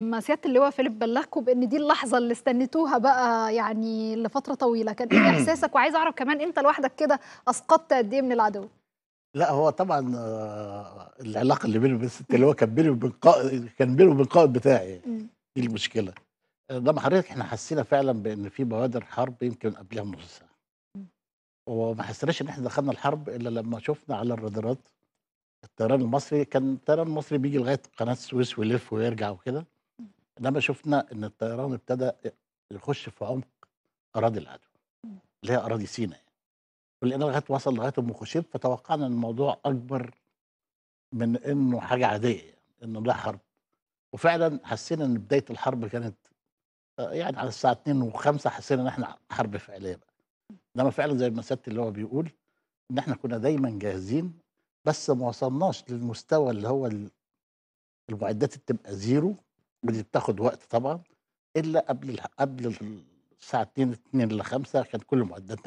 ما سياده اللواء فيليب بلغكم بان دي اللحظه اللي استنيتوها بقى يعني لفتره طويله كان ايه احساسك وعايز اعرف كمان انت لوحدك كده اسقطت قد ايه من العدو لا هو طبعا آه، العلاقه اللي بيني وبين اللي اللواء كان بيني وبين كان بيني وبين القائد بتاعي دي المشكله لما آه، حضرتك احنا حسينا فعلا بان في بوادر حرب يمكن قبلها بنص ساعه وما حسيناش ان احنا دخلنا الحرب الا لما شفنا على الرادارات الطيران المصري كان الطيران المصري بيجي لغايه قناه السويس ويلف ويرجع وكده انما شفنا ان الطيران ابتدى يخش في عمق اراضي العدو اللي هي اراضي سيناء ولقينا لغايه وصل لغايه ام خشيب فتوقعنا ان الموضوع اكبر من انه حاجه عاديه يعني انه ده حرب وفعلا حسينا ان بدايه الحرب كانت آه، يعني على الساعه 2 و5 حسينا ان احنا حرب فعليه بقى انما فعلا زي ما سياده اللي هو بيقول ان احنا كنا دايما جاهزين بس ما وصلناش للمستوى اللي هو المعدات تبقى زيرو اللي بتاخد وقت طبعًا، إلا قبل قبل الساعة 14:00، 2 2 ل 5 كانت كل معداتنا